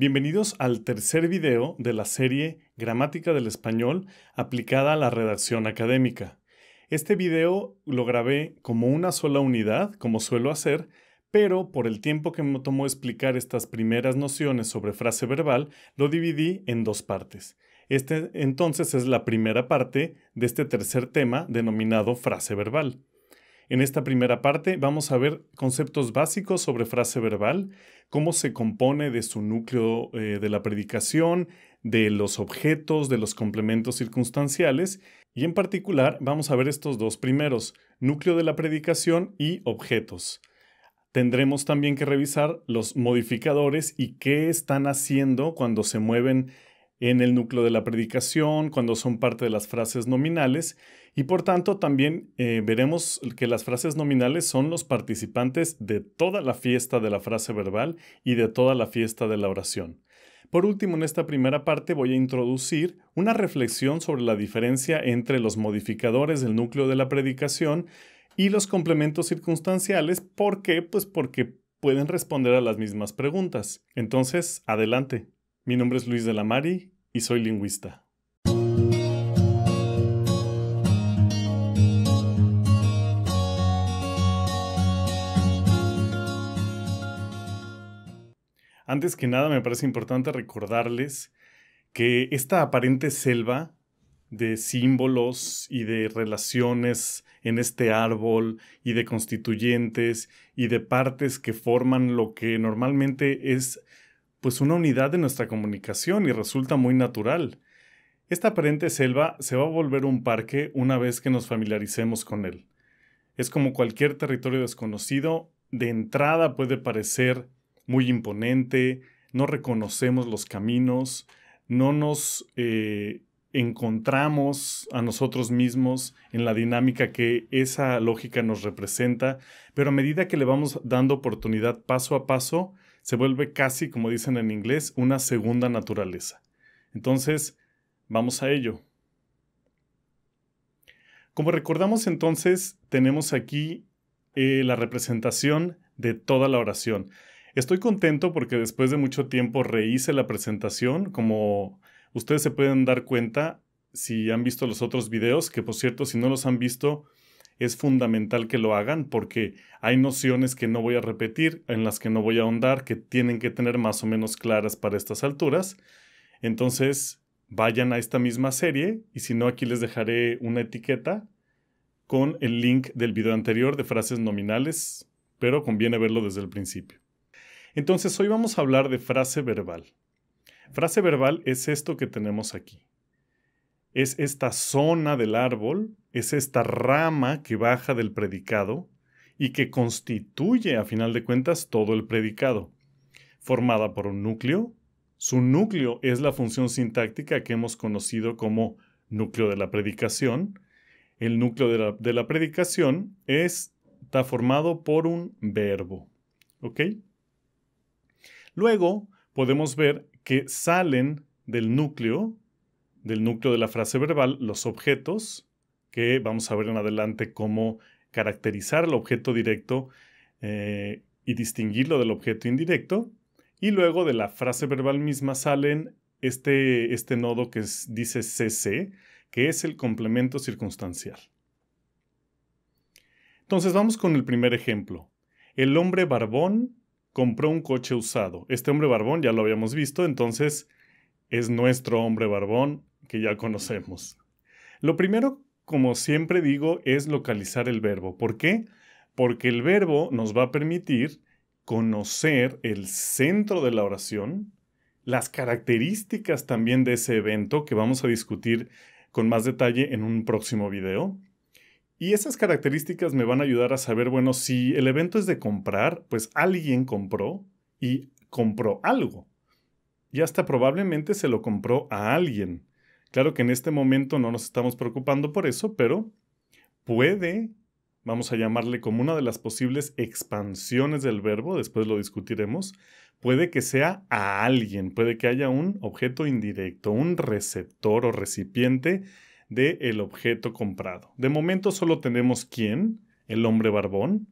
Bienvenidos al tercer video de la serie Gramática del Español aplicada a la redacción académica. Este video lo grabé como una sola unidad, como suelo hacer, pero por el tiempo que me tomó explicar estas primeras nociones sobre frase verbal, lo dividí en dos partes. Este entonces es la primera parte de este tercer tema denominado frase verbal. En esta primera parte vamos a ver conceptos básicos sobre frase verbal, cómo se compone de su núcleo eh, de la predicación, de los objetos, de los complementos circunstanciales, y en particular vamos a ver estos dos primeros, núcleo de la predicación y objetos. Tendremos también que revisar los modificadores y qué están haciendo cuando se mueven en el núcleo de la predicación, cuando son parte de las frases nominales, y por tanto también eh, veremos que las frases nominales son los participantes de toda la fiesta de la frase verbal y de toda la fiesta de la oración. Por último, en esta primera parte voy a introducir una reflexión sobre la diferencia entre los modificadores del núcleo de la predicación y los complementos circunstanciales. ¿Por qué? Pues porque pueden responder a las mismas preguntas. Entonces, adelante. Mi nombre es Luis de la Mari y soy lingüista. Antes que nada, me parece importante recordarles que esta aparente selva de símbolos y de relaciones en este árbol y de constituyentes y de partes que forman lo que normalmente es pues una unidad de nuestra comunicación y resulta muy natural. Esta aparente selva se va a volver un parque una vez que nos familiaricemos con él. Es como cualquier territorio desconocido, de entrada puede parecer muy imponente, no reconocemos los caminos, no nos eh, encontramos a nosotros mismos en la dinámica que esa lógica nos representa, pero a medida que le vamos dando oportunidad paso a paso, se vuelve casi, como dicen en inglés, una segunda naturaleza. Entonces, vamos a ello. Como recordamos entonces, tenemos aquí eh, la representación de toda la oración. Estoy contento porque después de mucho tiempo rehice la presentación, como ustedes se pueden dar cuenta si han visto los otros videos, que por cierto, si no los han visto, es fundamental que lo hagan porque hay nociones que no voy a repetir, en las que no voy a ahondar, que tienen que tener más o menos claras para estas alturas. Entonces, vayan a esta misma serie y si no, aquí les dejaré una etiqueta con el link del video anterior de frases nominales, pero conviene verlo desde el principio. Entonces, hoy vamos a hablar de frase verbal. Frase verbal es esto que tenemos aquí es esta zona del árbol, es esta rama que baja del predicado y que constituye, a final de cuentas, todo el predicado, formada por un núcleo. Su núcleo es la función sintáctica que hemos conocido como núcleo de la predicación. El núcleo de la, de la predicación es, está formado por un verbo. ¿Ok? Luego podemos ver que salen del núcleo del núcleo de la frase verbal los objetos, que vamos a ver en adelante cómo caracterizar el objeto directo eh, y distinguirlo del objeto indirecto. Y luego de la frase verbal misma salen este, este nodo que dice CC, que es el complemento circunstancial. Entonces vamos con el primer ejemplo. El hombre barbón compró un coche usado. Este hombre barbón ya lo habíamos visto, entonces es nuestro hombre barbón que ya conocemos. Lo primero, como siempre digo, es localizar el verbo. ¿Por qué? Porque el verbo nos va a permitir conocer el centro de la oración, las características también de ese evento que vamos a discutir con más detalle en un próximo video. Y esas características me van a ayudar a saber, bueno, si el evento es de comprar, pues alguien compró y compró algo. Y hasta probablemente se lo compró a alguien. Claro que en este momento no nos estamos preocupando por eso, pero puede, vamos a llamarle como una de las posibles expansiones del verbo, después lo discutiremos, puede que sea a alguien, puede que haya un objeto indirecto, un receptor o recipiente del objeto comprado. De momento solo tenemos quién, el hombre barbón,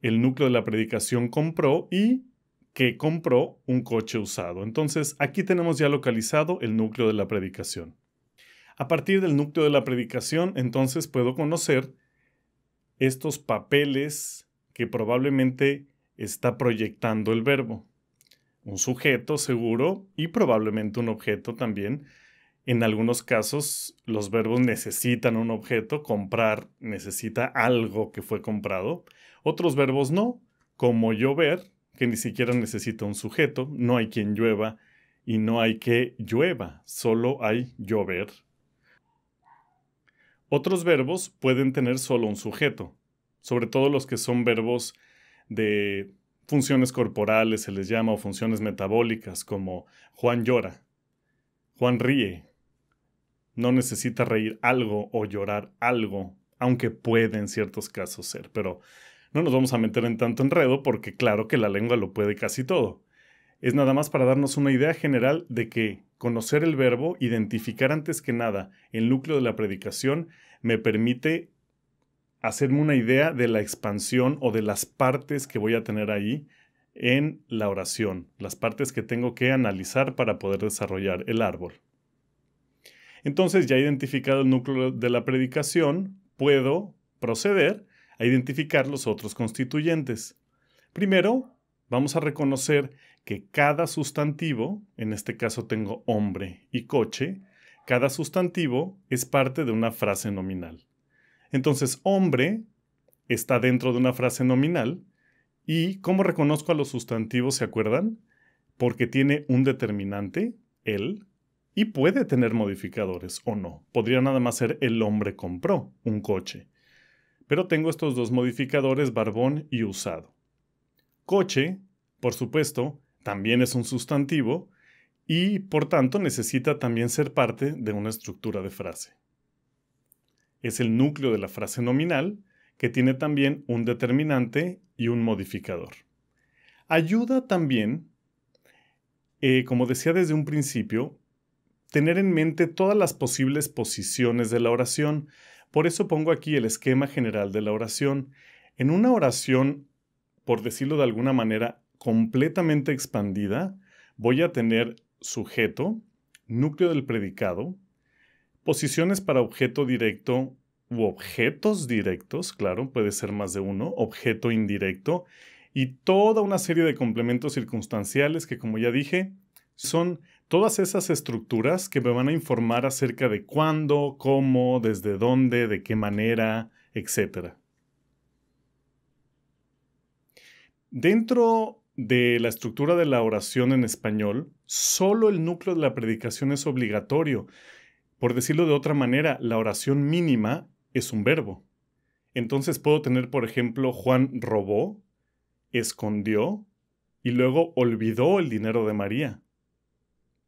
el núcleo de la predicación compró y que compró un coche usado. Entonces, aquí tenemos ya localizado el núcleo de la predicación. A partir del núcleo de la predicación, entonces puedo conocer estos papeles que probablemente está proyectando el verbo. Un sujeto seguro y probablemente un objeto también. En algunos casos los verbos necesitan un objeto, comprar necesita algo que fue comprado. Otros verbos no, como llover que ni siquiera necesita un sujeto, no hay quien llueva y no hay que llueva, solo hay llover. Otros verbos pueden tener solo un sujeto, sobre todo los que son verbos de funciones corporales, se les llama, o funciones metabólicas, como Juan llora, Juan ríe, no necesita reír algo o llorar algo, aunque puede en ciertos casos ser, pero no nos vamos a meter en tanto enredo porque claro que la lengua lo puede casi todo. Es nada más para darnos una idea general de que conocer el verbo, identificar antes que nada el núcleo de la predicación, me permite hacerme una idea de la expansión o de las partes que voy a tener ahí en la oración, las partes que tengo que analizar para poder desarrollar el árbol. Entonces, ya identificado el núcleo de la predicación, puedo proceder a identificar los otros constituyentes. Primero, vamos a reconocer que cada sustantivo, en este caso tengo hombre y coche, cada sustantivo es parte de una frase nominal. Entonces, hombre está dentro de una frase nominal y ¿cómo reconozco a los sustantivos, se acuerdan? Porque tiene un determinante, él, y puede tener modificadores o no. Podría nada más ser el hombre compró un coche pero tengo estos dos modificadores barbón y usado. Coche, por supuesto, también es un sustantivo y por tanto necesita también ser parte de una estructura de frase. Es el núcleo de la frase nominal que tiene también un determinante y un modificador. Ayuda también, eh, como decía desde un principio, tener en mente todas las posibles posiciones de la oración, por eso pongo aquí el esquema general de la oración. En una oración, por decirlo de alguna manera, completamente expandida, voy a tener sujeto, núcleo del predicado, posiciones para objeto directo u objetos directos, claro, puede ser más de uno, objeto indirecto, y toda una serie de complementos circunstanciales que, como ya dije, son todas esas estructuras que me van a informar acerca de cuándo, cómo, desde dónde, de qué manera, etc. Dentro de la estructura de la oración en español, solo el núcleo de la predicación es obligatorio. Por decirlo de otra manera, la oración mínima es un verbo. Entonces puedo tener, por ejemplo, Juan robó, escondió y luego olvidó el dinero de María.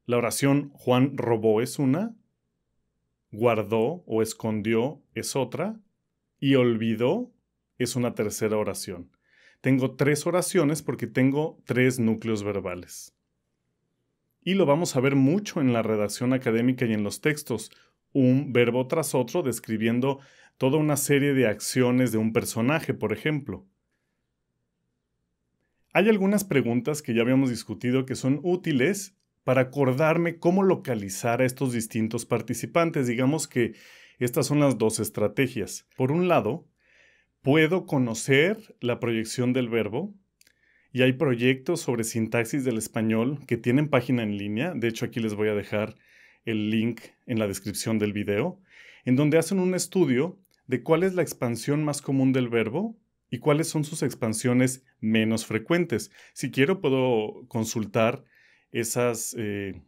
La oración Juan robó es una, guardó o escondió es otra, y olvidó es una tercera oración. Tengo tres oraciones porque tengo tres núcleos verbales. Y lo vamos a ver mucho en la redacción académica y en los textos, un verbo tras otro describiendo toda una serie de acciones de un personaje, por ejemplo. Hay algunas preguntas que ya habíamos discutido que son útiles para acordarme cómo localizar a estos distintos participantes. Digamos que estas son las dos estrategias. Por un lado, puedo conocer la proyección del verbo y hay proyectos sobre sintaxis del español que tienen página en línea. De hecho, aquí les voy a dejar el link en la descripción del video, en donde hacen un estudio de cuál es la expansión más común del verbo y cuáles son sus expansiones menos frecuentes. Si quiero, puedo consultar esas, eh,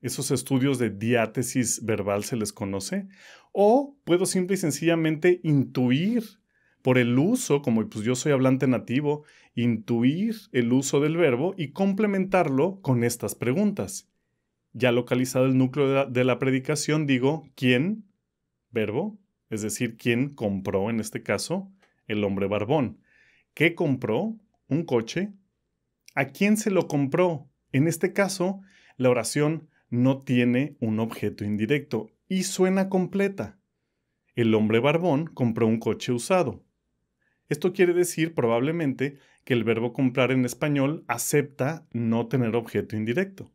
esos estudios de diátesis verbal se les conoce, o puedo simple y sencillamente intuir por el uso, como pues, yo soy hablante nativo, intuir el uso del verbo y complementarlo con estas preguntas. Ya localizado el núcleo de la predicación, digo quién, verbo, es decir, quién compró en este caso el hombre barbón. ¿Qué compró? Un coche. ¿A quién se lo compró? En este caso, la oración no tiene un objeto indirecto y suena completa. El hombre barbón compró un coche usado. Esto quiere decir probablemente que el verbo comprar en español acepta no tener objeto indirecto.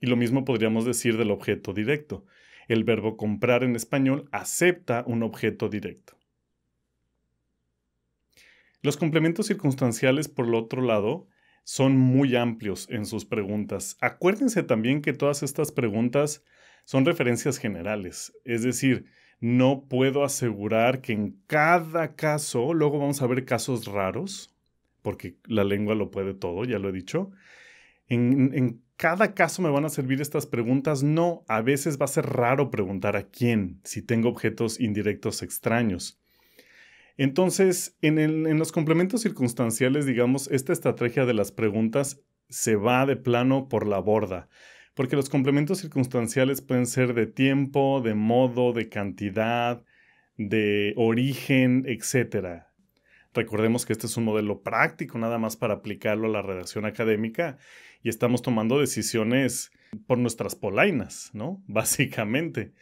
Y lo mismo podríamos decir del objeto directo. El verbo comprar en español acepta un objeto directo. Los complementos circunstanciales, por el otro lado, son muy amplios en sus preguntas. Acuérdense también que todas estas preguntas son referencias generales, es decir, no puedo asegurar que en cada caso, luego vamos a ver casos raros, porque la lengua lo puede todo, ya lo he dicho, en, en cada caso me van a servir estas preguntas. No, a veces va a ser raro preguntar a quién si tengo objetos indirectos extraños. Entonces, en, los complementos circunstanciales, digamos, esta estrategia de las preguntas se va de plano por la borda porque los complementos circunstanciales pueden ser de tiempo, de modo, de cantidad, de origen, etc. Recordemos que este es un modelo práctico nada más para aplicarlo a la redacción académica y estamos tomando decisiones por nuestras polainas, ¿no? Básicamente.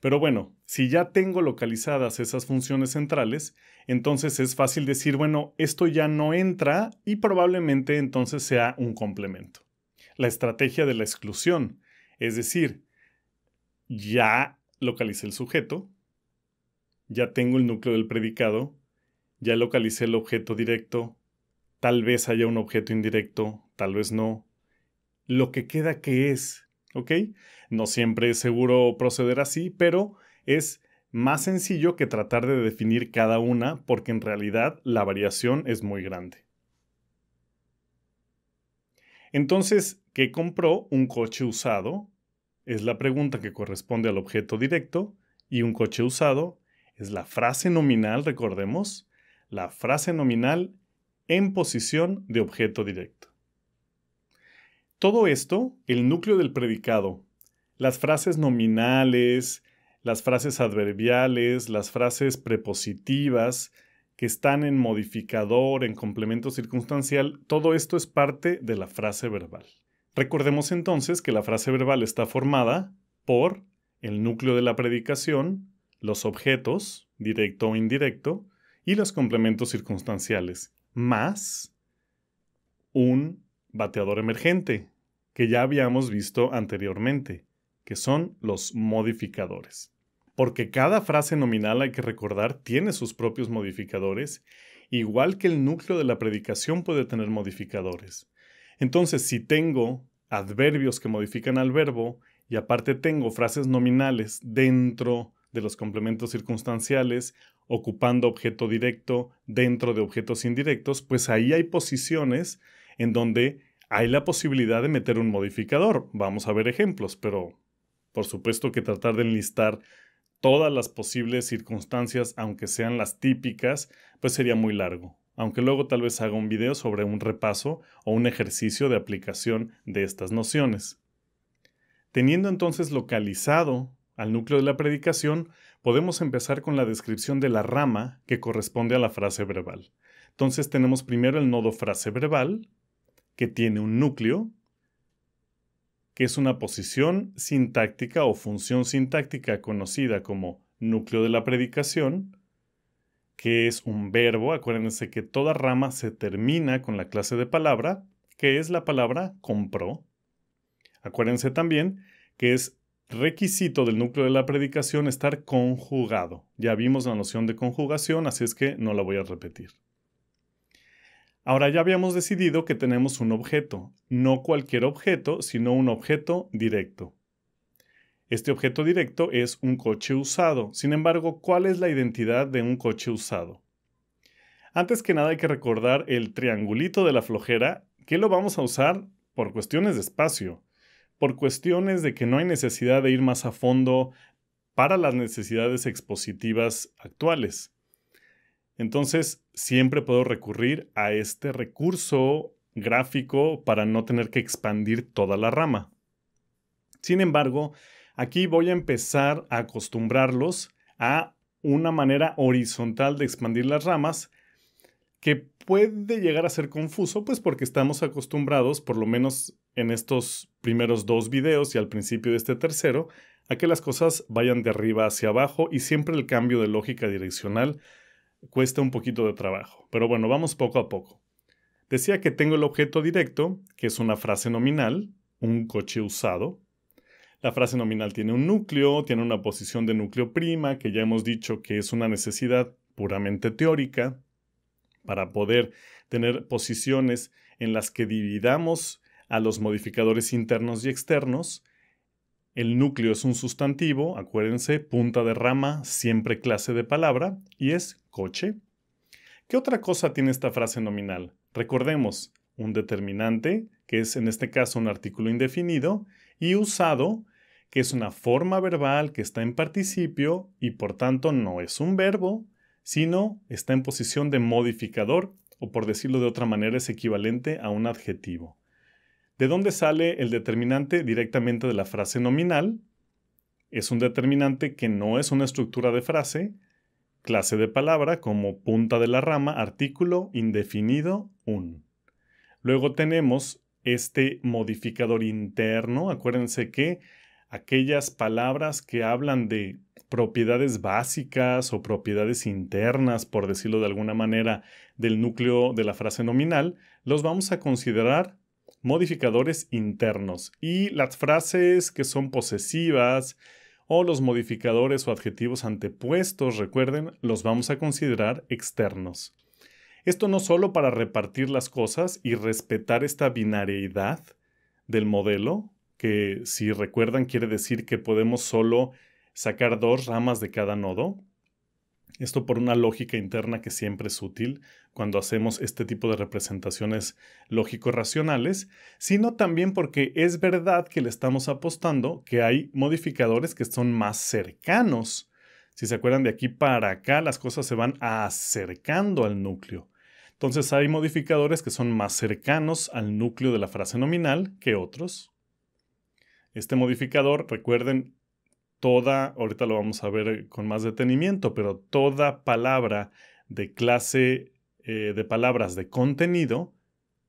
Pero bueno, si ya tengo localizadas esas funciones centrales, entonces es fácil decir, bueno, esto ya no entra y probablemente entonces sea un complemento. La estrategia de la exclusión, es decir, ya localicé el sujeto, ya tengo el núcleo del predicado, ya localicé el objeto directo, tal vez haya un objeto indirecto, tal vez no. Lo que queda que es no siempre es seguro proceder así, pero es más sencillo que tratar de definir cada una porque en realidad la variación es muy grande. Entonces, ¿qué compró un coche usado? Es la pregunta que corresponde al objeto directo y un coche usado es la frase nominal, recordemos, la frase nominal en posición de objeto directo. Todo esto, el núcleo del predicado, las frases nominales, las frases adverbiales, las frases prepositivas que están en modificador, en complemento circunstancial, todo esto es parte de la frase verbal. Recordemos entonces que la frase verbal está formada por el núcleo de la predicación, los objetos, directo o indirecto, y los complementos circunstanciales, más un bateador emergente, que ya habíamos visto anteriormente, que son los modificadores. Porque cada frase nominal hay que recordar tiene sus propios modificadores, igual que el núcleo de la predicación puede tener modificadores. Entonces, si tengo adverbios que modifican al verbo y aparte tengo frases nominales dentro de los complementos circunstanciales, ocupando objeto directo dentro de objetos indirectos, pues ahí hay posiciones en donde hay la posibilidad de meter un modificador. Vamos a ver ejemplos, pero por supuesto que tratar de enlistar todas las posibles circunstancias, aunque sean las típicas, pues sería muy largo. Aunque luego tal vez haga un video sobre un repaso o un ejercicio de aplicación de estas nociones. Teniendo entonces localizado al núcleo de la predicación, podemos empezar con la descripción de la rama que corresponde a la frase verbal. Entonces tenemos primero el nodo frase verbal, que tiene un núcleo, que es una posición sintáctica o función sintáctica conocida como núcleo de la predicación, que es un verbo, acuérdense que toda rama se termina con la clase de palabra, que es la palabra compró. Acuérdense también que es requisito del núcleo de la predicación estar conjugado. Ya vimos la noción de conjugación, así es que no la voy a repetir. Ahora ya habíamos decidido que tenemos un objeto, no cualquier objeto, sino un objeto directo. Este objeto directo es un coche usado. Sin embargo, ¿cuál es la identidad de un coche usado? Antes que nada hay que recordar el triangulito de la flojera, que lo vamos a usar por cuestiones de espacio, por cuestiones de que no hay necesidad de ir más a fondo para las necesidades expositivas actuales. Entonces, siempre puedo recurrir a este recurso gráfico para no tener que expandir toda la rama. Sin embargo, aquí voy a empezar a acostumbrarlos a una manera horizontal de expandir las ramas que puede llegar a ser confuso, pues porque estamos acostumbrados, por lo menos en estos primeros dos videos y al principio de este tercero, a que las cosas vayan de arriba hacia abajo y siempre el cambio de lógica direccional cuesta un poquito de trabajo, pero bueno, vamos poco a poco. Decía que tengo el objeto directo, que es una frase nominal, un coche usado. La frase nominal tiene un núcleo, tiene una posición de núcleo prima, que ya hemos dicho que es una necesidad puramente teórica, para poder tener posiciones en las que dividamos a los modificadores internos y externos, el núcleo es un sustantivo, acuérdense, punta de rama, siempre clase de palabra, y es coche. ¿Qué otra cosa tiene esta frase nominal? Recordemos, un determinante, que es en este caso un artículo indefinido, y usado, que es una forma verbal que está en participio y por tanto no es un verbo, sino está en posición de modificador o por decirlo de otra manera es equivalente a un adjetivo. ¿De dónde sale el determinante directamente de la frase nominal? Es un determinante que no es una estructura de frase, clase de palabra como punta de la rama, artículo, indefinido, un. Luego tenemos este modificador interno. Acuérdense que aquellas palabras que hablan de propiedades básicas o propiedades internas, por decirlo de alguna manera, del núcleo de la frase nominal, los vamos a considerar modificadores internos y las frases que son posesivas o los modificadores o adjetivos antepuestos, recuerden, los vamos a considerar externos. Esto no solo para repartir las cosas y respetar esta binariedad del modelo, que si recuerdan quiere decir que podemos solo sacar dos ramas de cada nodo, esto por una lógica interna que siempre es útil cuando hacemos este tipo de representaciones lógico-racionales, sino también porque es verdad que le estamos apostando que hay modificadores que son más cercanos. Si se acuerdan de aquí para acá, las cosas se van acercando al núcleo. Entonces hay modificadores que son más cercanos al núcleo de la frase nominal que otros. Este modificador, recuerden, toda, ahorita lo vamos a ver con más detenimiento, pero toda palabra de clase eh, de palabras de contenido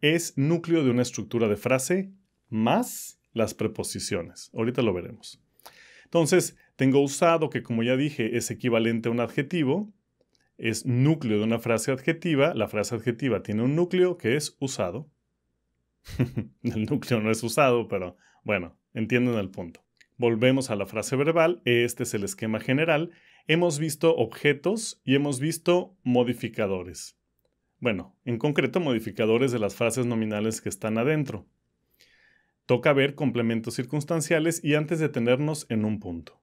es núcleo de una estructura de frase más las preposiciones. Ahorita lo veremos. Entonces, tengo usado, que como ya dije, es equivalente a un adjetivo, es núcleo de una frase adjetiva, la frase adjetiva tiene un núcleo que es usado. el núcleo no es usado, pero bueno, entienden el punto. Volvemos a la frase verbal, este es el esquema general. Hemos visto objetos y hemos visto modificadores. Bueno, en concreto modificadores de las frases nominales que están adentro. Toca ver complementos circunstanciales y antes de detenernos en un punto.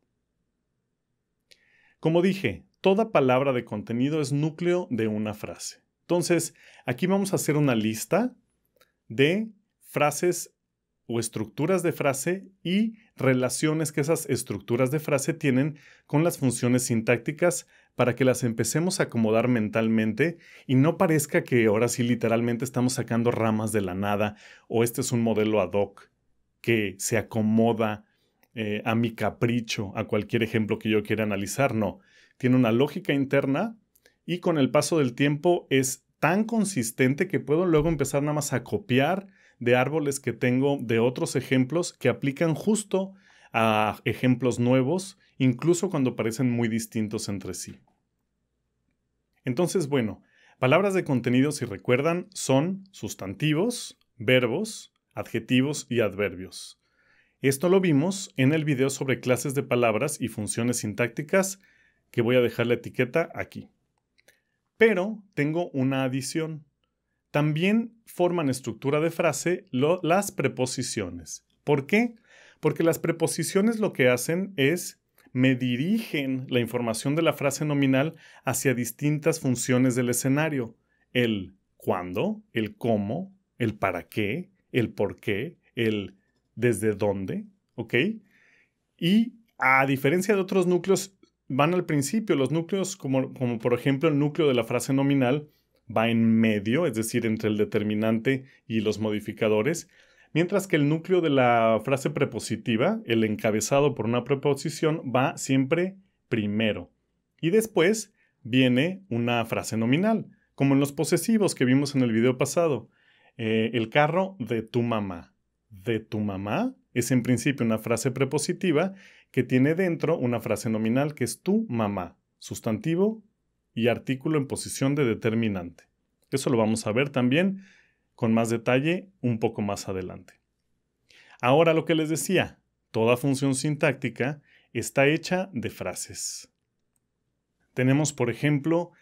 Como dije, toda palabra de contenido es núcleo de una frase. Entonces, aquí vamos a hacer una lista de frases o estructuras de frase y relaciones que esas estructuras de frase tienen con las funciones sintácticas para que las empecemos a acomodar mentalmente y no parezca que ahora sí literalmente estamos sacando ramas de la nada o este es un modelo ad hoc que se acomoda eh, a mi capricho, a cualquier ejemplo que yo quiera analizar. No, tiene una lógica interna y con el paso del tiempo es tan consistente que puedo luego empezar nada más a copiar de árboles que tengo de otros ejemplos que aplican justo a ejemplos nuevos, incluso cuando parecen muy distintos entre sí. Entonces, bueno, palabras de contenido, si recuerdan, son sustantivos, verbos, adjetivos y adverbios. Esto lo vimos en el video sobre clases de palabras y funciones sintácticas, que voy a dejar la etiqueta aquí. Pero tengo una adición. También forman estructura de frase las preposiciones. ¿Por qué? Porque las preposiciones lo que hacen es me dirigen la información de la frase nominal hacia distintas funciones del escenario. El cuándo, el cómo, el para qué, el por qué, el desde dónde, ¿ok? Y a diferencia de otros núcleos, van al principio. Los núcleos, como por ejemplo el núcleo de la frase nominal, va en medio, es decir, entre el determinante y los modificadores, mientras que el núcleo de la frase prepositiva, el encabezado por una preposición, va siempre primero. Y después viene una frase nominal, como en los posesivos que vimos en el video pasado. Eh, el carro de tu mamá. De tu mamá es en principio una frase prepositiva que tiene dentro una frase nominal que es tu mamá, sustantivo y artículo en posición de determinante. Eso lo vamos a ver también con más detalle un poco más adelante. Ahora lo que les decía, toda función sintáctica está hecha de frases. Tenemos, por ejemplo,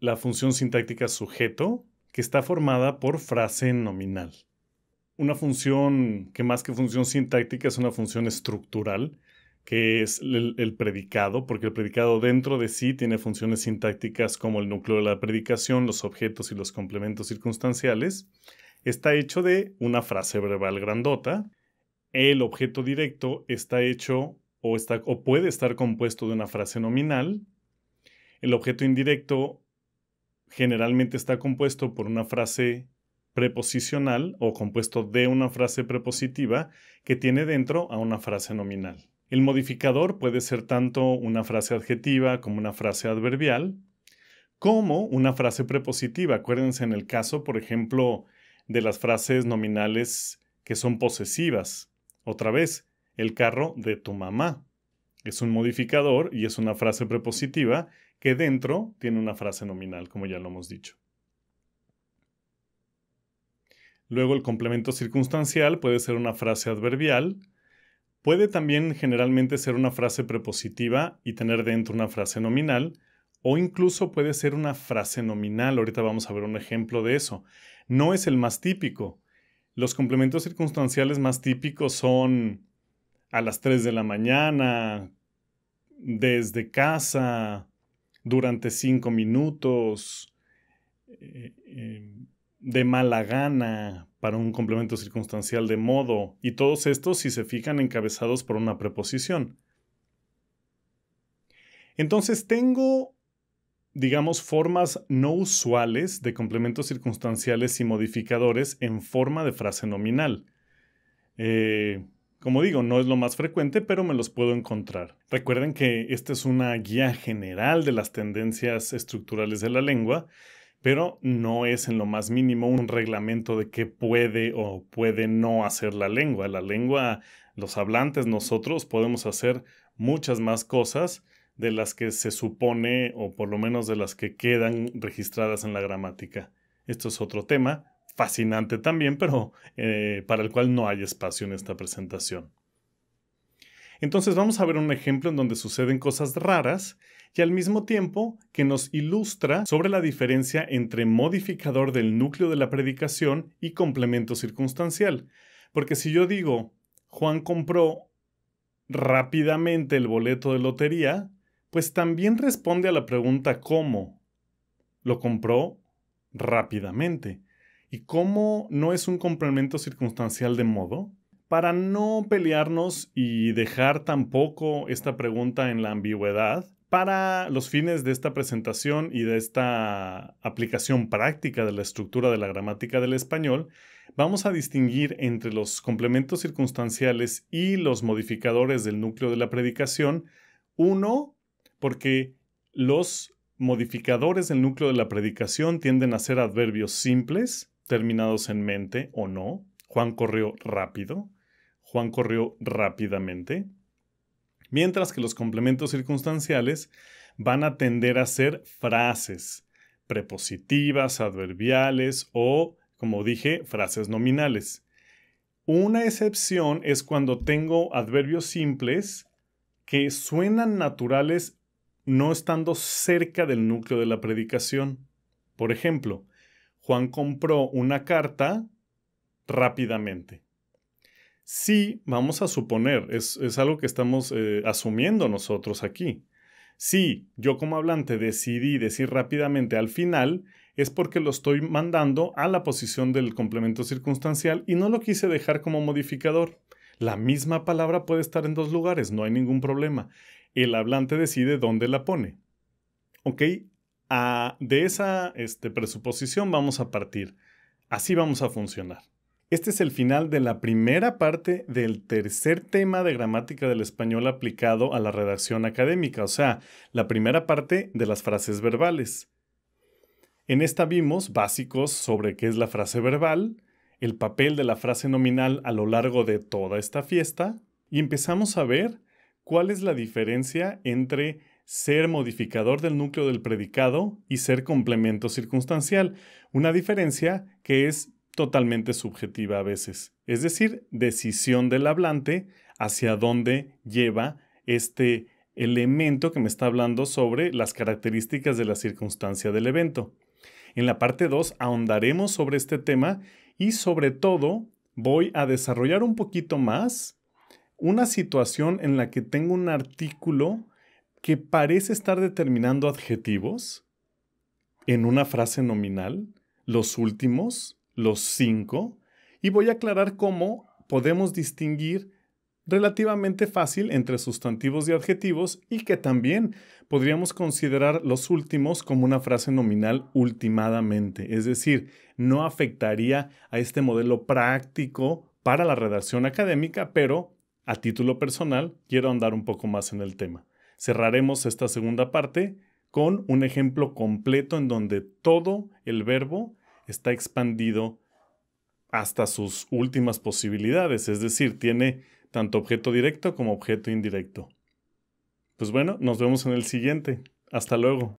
la función sintáctica sujeto, que está formada por frase nominal. Una función que más que función sintáctica es una función estructural, que es el, predicado, porque el predicado dentro de sí tiene funciones sintácticas como el núcleo de la predicación, los objetos y los complementos circunstanciales. Está hecho de una frase verbal grandota. El objeto directo está hecho o puede estar compuesto de una frase nominal. El objeto indirecto generalmente está compuesto por una frase preposicional o compuesto de una frase prepositiva que tiene dentro a una frase nominal. El modificador puede ser tanto una frase adjetiva como una frase adverbial, como una frase prepositiva. Acuérdense en el caso, por ejemplo, de las frases nominales que son posesivas. Otra vez, el carro de tu mamá. Es un modificador y es una frase prepositiva que dentro tiene una frase nominal, como ya lo hemos dicho. Luego el complemento circunstancial puede ser una frase adverbial, Puede también generalmente ser una frase prepositiva y tener dentro una frase nominal, o incluso puede ser una frase nominal. Ahorita vamos a ver un ejemplo de eso. No es el más típico. Los complementos circunstanciales más típicos son a las 3 de la mañana, desde casa, durante 5 minutos, eh, eh, de mala gana, para un complemento circunstancial de modo, y todos estos si se fijan encabezados por una preposición. Entonces tengo, digamos, formas no usuales de complementos circunstanciales y modificadores en forma de frase nominal. Eh, como digo, no es lo más frecuente, pero me los puedo encontrar. Recuerden que esta es una guía general de las tendencias estructurales de la lengua pero no es en lo más mínimo un reglamento de qué puede o puede no hacer la lengua. La lengua, los hablantes, nosotros podemos hacer muchas más cosas de las que se supone o por lo menos de las que quedan registradas en la gramática. Esto es otro tema, fascinante también, pero eh, para el cual no hay espacio en esta presentación. Entonces vamos a ver un ejemplo en donde suceden cosas raras y al mismo tiempo que nos ilustra sobre la diferencia entre modificador del núcleo de la predicación y complemento circunstancial. Porque si yo digo, Juan compró rápidamente el boleto de lotería, pues también responde a la pregunta ¿cómo? Lo compró rápidamente. ¿Y cómo no es un complemento circunstancial de modo? para no pelearnos y dejar tampoco esta pregunta en la ambigüedad, para los fines de esta presentación y de esta aplicación práctica de la estructura de la gramática del español, vamos a distinguir entre los complementos circunstanciales y los modificadores del núcleo de la predicación. Uno, porque los modificadores del núcleo de la predicación tienden a ser adverbios simples, terminados en mente o no. Juan corrió rápido. Juan corrió rápidamente, mientras que los complementos circunstanciales van a tender a ser frases prepositivas, adverbiales o, como dije, frases nominales. Una excepción es cuando tengo adverbios simples que suenan naturales no estando cerca del núcleo de la predicación. Por ejemplo, Juan compró una carta rápidamente si vamos a suponer, es, algo que estamos eh, asumiendo nosotros aquí, si yo como hablante decidí decir rápidamente al final, es porque lo estoy mandando a la posición del complemento circunstancial y no lo quise dejar como modificador. La misma palabra puede estar en dos lugares, no hay ningún problema. El hablante decide dónde la pone. ¿Ok? Ah, de esa este, presuposición vamos a partir. Así vamos a funcionar. Este es el final de la primera parte del tercer tema de gramática del español aplicado a la redacción académica, o sea, la primera parte de las frases verbales. En esta vimos básicos sobre qué es la frase verbal, el papel de la frase nominal a lo largo de toda esta fiesta, y empezamos a ver cuál es la diferencia entre ser modificador del núcleo del predicado y ser complemento circunstancial, una diferencia que es totalmente subjetiva a veces, es decir, decisión del hablante hacia dónde lleva este elemento que me está hablando sobre las características de la circunstancia del evento. En la parte 2 ahondaremos sobre este tema y sobre todo voy a desarrollar un poquito más una situación en la que tengo un artículo que parece estar determinando adjetivos en una frase nominal, los últimos, los cinco, y voy a aclarar cómo podemos distinguir relativamente fácil entre sustantivos y adjetivos y que también podríamos considerar los últimos como una frase nominal ultimadamente, es decir, no afectaría a este modelo práctico para la redacción académica, pero a título personal quiero andar un poco más en el tema. Cerraremos esta segunda parte con un ejemplo completo en donde todo el verbo está expandido hasta sus últimas posibilidades, es decir, tiene tanto objeto directo como objeto indirecto. Pues bueno, nos vemos en el siguiente. Hasta luego.